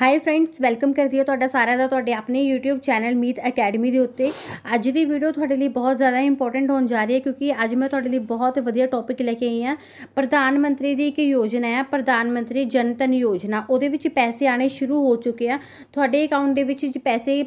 high friends welcome ਕਰਦੀ ਹਾਂ ਤੁਹਾਡਾ ਸਾਰਿਆਂ ਦਾ ਤੁਹਾਡੇ ਆਪਣੇ YouTube ਚੈਨਲ ਮੀਤ ਅਕੈਡਮੀ ਦੇ ਉੱਤੇ ਅੱਜ ਦੀ ਵੀਡੀਓ ਤੁਹਾਡੇ ਲਈ ਬਹੁਤ ਜ਼ਿਆਦਾ ਇੰਪੋਰਟੈਂਟ ਹੋਣ ਜਾ ਰਹੀ ਹੈ ਕਿਉਂਕਿ ਅੱਜ ਮੈਂ ਤੁਹਾਡੇ ਲਈ ਬਹੁਤ ਵਧੀਆ ਟੌਪਿਕ ਲੈ ਕੇ ਆਈ ਹਾਂ ਪ੍ਰਧਾਨ ਮੰਤਰੀ ਦੀ ਇੱਕ ਯੋਜਨਾ ਹੈ ਪ੍ਰਧਾਨ ਮੰਤਰੀ ਜਨਤਨ ਯੋਜਨਾ ਉਹਦੇ ਵਿੱਚ ਪੈਸੇ ਆਣੇ ਸ਼ੁਰੂ ਹੋ ਚੁੱਕੇ ਆ ਤੁਹਾਡੇ ਅਕਾਊਂਟ ਦੇ ਵਿੱਚ ਪੈਸੇ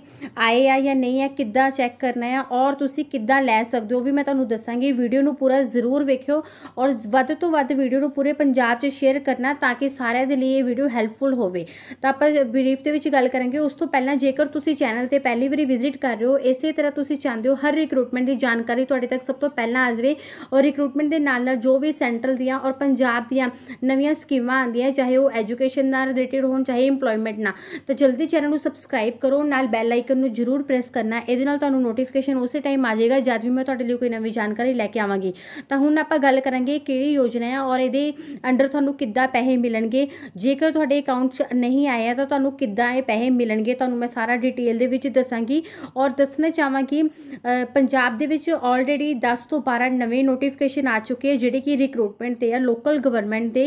ਆਏ ਆ ਜਾਂ ਨਹੀਂ ਆ ਕਿੱਦਾਂ ਚੈੱਕ ਕਰਨਾ ਹੈ ਔਰ ਤੁਸੀਂ ਕਿੱਦਾਂ ਲੈ ਸਕਦੇ ਹੋ ਵੀ ਮੈਂ ਤੁਹਾਨੂੰ ਦੱਸਾਂਗੀ ਵੀਡੀਓ ਨੂੰ ਪੂਰਾ ਜ਼ਰੂਰ ਵੇਖਿਓ ਔਰ ਵੱਧ ਤੋਂ ਵੱਧ ਵੀਡੀਓ ਨੂੰ ਪੂਰੇ ਪੰਜਾਬ 'ਚ ਸ਼ੇਅਰ ਕਰਨਾ ਤਾਂ ਕਿ ਸਾਰਿਆਂ ਦੇ ਲਈ ਇਹ ਵੀਡੀਓ ਹੈਲਪਫੁਲ ਹੋਵੇ ਤਾਂ ਆਪਾਂ ਬਰੀਫ ਦੇ ਵਿੱਚ ਗੱਲ ਕਰਾਂਗੇ ਉਸ ਤੋਂ ਪਹਿਲਾਂ ਜੇਕਰ ਤੁਸੀਂ ਚੈਨਲ ਤੇ ਪਹਿਲੀ ਵਾਰੀ ਵਿਜ਼ਿਟ ਕਰ ਰਹੇ ਹੋ ਇਸੇ ਤਰ੍ਹਾਂ ਤੁਸੀਂ ਚਾਹੁੰਦੇ ਹੋ ਹਰ ਰਿਕਰੂਟਮੈਂਟ ਦੀ ਜਾਣਕਾਰੀ ਤੁਹਾਡੇ ਤੱਕ ਸਭ ਤੋਂ ਪਹਿਲਾਂ ਆ ਜਾਵੇ ਔਰ ਰਿਕਰੂਟਮੈਂਟ ਦੇ ਨਾਲ ਨਾਲ ਜੋ ਵੀ ਸੈਂਟਰਲ ਦੀਆਂ ਔਰ ਪੰਜਾਬ ਦੀਆਂ ਨਵੀਆਂ ਸਕੀਮਾਂ ਆਉਂਦੀਆਂ ਚਾਹੇ ਉਹ ਐਜੂਕੇਸ਼ਨ ਨਾਲ ਰਿਲੇਟਡ ਹੋਣ ਚਾਹੇ ਏਮਪਲੋਇਮੈਂਟ ਨਾਲ ਤਾਂ ਜਲਦੀ ਚੈਨਲ ਨੂੰ ਸਬਸਕ੍ਰਾਈਬ ਕਰੋ ਨਾਲ ਬੈਲ ਆਈਕਨ ਨੂੰ ਜ਼ਰੂਰ ਪ੍ਰੈਸ ਕਰਨਾ ਇਹਦੇ ਨਾਲ ਤੁਹਾਨੂੰ ਨੋਟੀਫਿਕੇਸ਼ਨ ਉਸੇ ਟਾਈਮ ਆ ਜਾਏਗਾ ਜਦ ਵੀ ਮੈਂ ਤੁਹਾਡੇ ਲਈ ਕੋਈ ਨਵੀਂ ਜਾਣਕਾਰੀ ਲੈ ਕੇ ਆਵਾਂਗੀ ਤਾਂ ਹੁਣ ਆਪਾਂ ਗੱਲ ਕਰਾਂਗੇ ਕਿਹੜੀ ਯੋਜਨਾ ਹੈ ਔਰ ਇਹਦੇ ਅੰਡਰ ਤੁਹਾਨੂੰ ਕਿੱਦਾਂ ਪੈਸੇ ਮਿਲਣਗੇ ਜੇਕਰ ਤੁਹਾਡੇ ਅਕਾਊਂਟ 'ਚ ਨਹੀਂ ਆਇਆ ਤਾਂ ਤੁਹਾਨੂੰ ਕਿੱਦਾਂ ਇਹ ਪੈਸੇ ਮਿਲਣਗੇ ਤੁਹਾਨੂੰ ਮੈਂ ਸਾਰਾ ਡਿਟੇਲ ਦੇ ਵਿੱਚ ਦੱਸਾਂਗੀ ਔਰ ਦੱਸਣਾ ਚਾਹਾਂਗੀ ਪੰਜਾਬ ਦੇ ਵਿੱਚ ਆਲਰੇਡੀ 10 ਤੋਂ 12 ਨਵੇਂ ਨੋਟੀਫਿਕੇਸ਼ਨ ਆ ਚੁੱਕੇ ਜਿਹੜੇ ਕਿ ਰਿਕਰੂਟਮੈਂਟ ਤੇ ਆ ਲੋਕਲ ਗਵਰਨਮੈਂਟ ਦੇ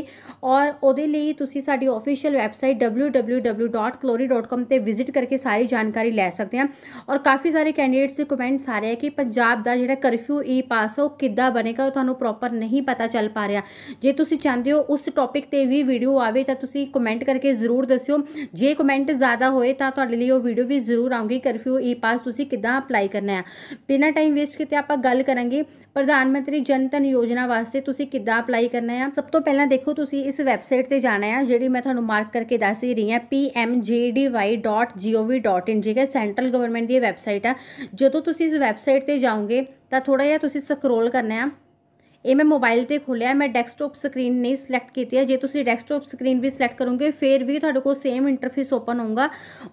ਔਰ ਉਹਦੇ ਲਈ ਤੁਸੀਂ ਸਾਡੀ ਅਫੀਸ਼ੀਅਲ ਵੈਬਸਾਈਟ www.clory.com ਤੇ ਵਿਜ਼ਿਟ ਕਰਕੇ ਸਾਰੀ ਜਾਣਕਾਰੀ ਲੈ ਸਕਦੇ ਆ ਔਰ ਕਾਫੀ ਸਾਰੇ ਕੈਂਡੀਡੇਟਸ ਦੇ ਕਮੈਂਟਸ ਆ ਰਹੇ ਆ ਕਿ ਪੰਜਾਬ ਦਾ ਜਿਹੜਾ ਕਰਫਿਊ ਈ ਪਾਸ ਉਹ ਕਿੱਦਾਂ ਬਣੇਗਾ ਉਹ ਤੁਹਾਨੂੰ ਪ੍ਰੋਪਰ ਨਹੀਂ ਪਤਾ ਚੱਲ ਪਾ ਰਿਹਾ ਜੇ ਤੁਸੀਂ ਚਾਹੁੰਦੇ ਹੋ ਉਸ ਟੌਪਿਕ ਤੇ ਵੀ ਵੀਡੀਓ ਆਵੇ ਤਾਂ ਤੁਸੀਂ ਕਮੈਂਟ ਕਰਕੇ ਜ਼ਰੂਰ ਦੱਸਿਓ ਜੇ ਕਮੈਂਟ ਜ਼ਿਆਦਾ ਹੋਏ ਤਾਂ ਤੁਹਾਡੇ ਲਈ ਉਹ ਵੀਡੀਓ ਵੀ ਜ਼ਰੂਰ ਆਉਂਗੀ ਕਰਫਿਊ ਈ ਪਾਸ ਤੁਸੀਂ ਕਿਦਾਂ ਅਪਲਾਈ ਕਰਨਾ ਹੈ ਬਿਨਾਂ ਟਾਈਮ ਵੇਸਟ ਕੀਤੇ ਆਪਾਂ ਗੱਲ ਕਰਾਂਗੇ ਪ੍ਰਧਾਨ ਮੰਤਰੀ ਜਨ ਧਨ ਯੋਜਨਾ ਵਾਸਤੇ ਤੁਸੀਂ ਕਿੱਦਾਂ ਅਪਲਾਈ ਕਰਨਾ ਹੈ ਸਭ ਤੋਂ ਪਹਿਲਾਂ ਦੇਖੋ ਤੁਸੀਂ ਇਸ ਵੈਬਸਾਈਟ ਤੇ ਜਾਣਾ ਹੈ ਜਿਹੜੀ ਮੈਂ ਤੁਹਾਨੂੰ ਮਾਰਕ ਕਰਕੇ ਦੱਸ ਹੀ ਰਹੀ ਹਾਂ pmjdy.gov.in ਜਿਹੜਾ ਸੈਂਟਰਲ ਗਵਰਨਮੈਂਟ ਦੀ ਵੈਬਸਾਈਟ ਹੈ ਜਦੋਂ ਤੁਸੀਂ ਇਸ ਵੈਬਸਾਈਟ ਤੇ ਜਾਓਗੇ ਤਾਂ ਥੋੜਾ ਜਿਹਾ ਤੁਸੀਂ ਸਕਰੋਲ ਕਰਨਾ ਹੈ ਇਹ ਮੈਂ ਮੋਬਾਈਲ ਤੇ ਖੋਲਿਆ ਮੈਂ ਡੈਸਕਟਾਪ ਸਕਰੀਨ ਨਹੀਂ ਸਿਲੈਕਟ ਕੀਤੀ ਹੈ ਜੇ ਤੁਸੀਂ ਡੈਸਕਟਾਪ ਸਕਰੀਨ ਵੀ ਸਿਲੈਕਟ ਕਰੋਗੇ ਫੇਰ ਵੀ ਤੁਹਾਡੇ ਕੋਲ ਸੇਮ ਇੰਟਰਫੇਸ ਓਪਨ ਹੋਊਗਾ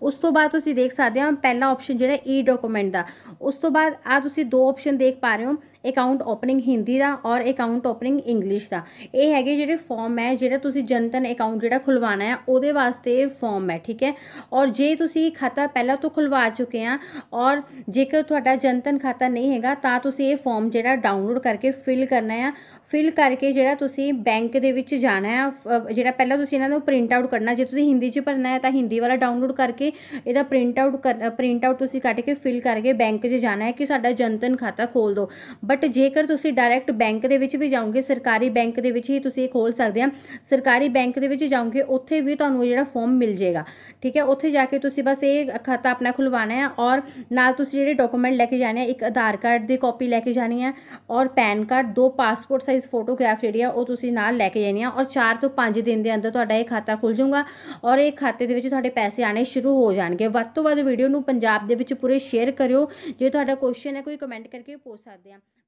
ਉਸ ਤੋਂ ਬਾਅਦ ਤੁਸੀਂ ਦੇਖ ਸਕਦੇ ਹੋ ਪਹਿਲਾ ਆਪਸ਼ਨ ਜਿਹੜਾ ਈ ਡਾਕੂਮੈਂਟ ਦਾ ਉਸ ਤੋਂ ਬਾਅਦ ਆ ਤੁਸੀਂ ਦੋ ਆਪਸ਼ਨ ਦੇਖ ਪਾ ਰਹੇ ਹੋ ਅਕਾਊਂਟ ਓਪਨਿੰਗ ਹਿੰਦੀ ਦਾ ਔਰ ਅਕਾਊਂਟ ਓਪਨਿੰਗ ਇੰਗਲਿਸ਼ ਦਾ ਇਹ ਹੈਗੇ ਜਿਹੜੇ ਫਾਰਮ ਹੈ ਜਿਹੜਾ ਤੁਸੀਂ ਜਨਤਨ ਅਕਾਊਂਟ ਜਿਹੜਾ ਖੁਲਵਾਣਾ ਹੈ ਉਹਦੇ ਵਾਸਤੇ ਫਾਰਮ ਹੈ ਠੀਕ ਹੈ ਔਰ ਜੇ ਤੁਸੀਂ ਖਾਤਾ ਪਹਿਲਾਂ ਤੋਂ ਖੁਲਵਾ ਚੁੱਕੇ ਆ ਔਰ ਜੇਕਰ ਤੁਹਾਡਾ ਜਨਤਨ ਖਾਤਾ ਨਹੀਂ ਹੈਗਾ ਤਾਂ ਤੁਸੀਂ ਇਹ ਫਾਰਮ ਜਿਹੜਾ ਡਾਊਨਲੋਡ ਕਰਕੇ ਫਿਲ ਕਰਨਾ ਹੈ ਫਿਲ ਕਰਕੇ ਜਿਹੜਾ ਤੁਸੀਂ ਬੈਂਕ ਦੇ ਵਿੱਚ ਜਾਣਾ ਹੈ ਜਿਹੜਾ ਪਹਿਲਾਂ ਤੁਸੀਂ ਇਹਨਾਂ ਨੂੰ ਪ੍ਰਿੰਟ ਆਊਟ ਕਰਨਾ ਜੇ ਤੁਸੀਂ ਹਿੰਦੀ 'ਚ ਭਰਨਾ ਹੈ ਤਾਂ ਹਿੰਦੀ ਵਾਲਾ ਡਾਊਨਲੋਡ ਕਰਕੇ ਇਹਦਾ ਪ੍ਰਿੰਟ ਆਊਟ ਪ੍ਰਿੰਟ ਆਊਟ ਤੁਸੀਂ ਕੱਟ ਕੇ ਫਿਲ ਕਰਕੇ ਬੈਂਕ 'ਚ ਜਾਣਾ ਹੈ ਕਿ ਸਾਡਾ ਜਨਤਨ ਖਾਤਾ ਖੋਲ ਦਿਓ ਬਟ ਜੇਕਰ ਤੁਸੀਂ ਡਾਇਰੈਕਟ ਬੈਂਕ ਦੇ ਵਿੱਚ ਵੀ ਜਾਓਗੇ ਸਰਕਾਰੀ ਬੈਂਕ ਦੇ ਵਿੱਚ ਹੀ ਤੁਸੀਂ ਇਹ ਖੋਲ ਸਕਦੇ ਆ ਸਰਕਾਰੀ ਬੈਂਕ ਦੇ ਵਿੱਚ ਜਾਓਗੇ ਉੱਥੇ ਵੀ ਤੁਹਾਨੂੰ ਜਿਹੜਾ ਫਾਰਮ ਮਿਲ ਜਾਏਗਾ ਠੀਕ ਹੈ ਉੱਥੇ ਜਾ ਕੇ ਤੁਸੀਂ ਬਸ ਇਹ ਖਾਤਾ ਆਪਣਾ ਖੁਲਵਾਣਾ ਹੈ ਔਰ ਨਾਲ ਤੁਸੀਂ ਜਿਹੜੇ ਡਾਕੂਮੈਂਟ ਲੈ ਕੇ ਜਾਣੇ ਆ ਇੱਕ ਆਧਾਰ ਕਾਰਡ ਦੀ ਕਾਪੀ ਲੈ ਕੇ ਜਾਣੀ ਹੈ ਔਰ ਪੈਨ ਕਾਰਡ ਦੋ ਪਾਸਪੋਰਟ ਸਾਈਜ਼ ਫੋਟੋਗ੍ਰਾਫ ਜਿਹੜੀ ਆ ਉਹ ਤੁਸੀਂ ਨਾਲ ਲੈ ਕੇ ਜਾਣੀ ਆ ਔਰ 4 ਤੋਂ 5 ਦਿਨ ਦੇ ਅੰਦਰ ਤੁਹਾਡਾ ਇਹ ਖਾਤਾ ਖੁੱਲ ਜਾਊਗਾ ਔਰ ਇਹ ਖਾਤੇ ਦੇ ਵਿੱਚ ਤੁਹਾਡੇ ਪੈਸੇ ਆਣੇ ਸ਼ੁਰੂ ਹੋ ਜਾਣਗੇ ਵੱਧ ਤੋਂ ਵੱਧ ਵੀਡੀਓ ਨੂੰ ਪੰਜਾਬ ਦੇ ਵਿੱਚ ਪੂਰੇ ਸ਼ੇਅਰ ਕਰਿਓ ਜੇ ਤੁਹਾਡਾ ਕੁਐਸਚਨ ਹੈ ਕੋਈ ਕਮੈਂਟ ਕਰਕੇ ਪੁੱਛ ਸਕਦੇ ਆ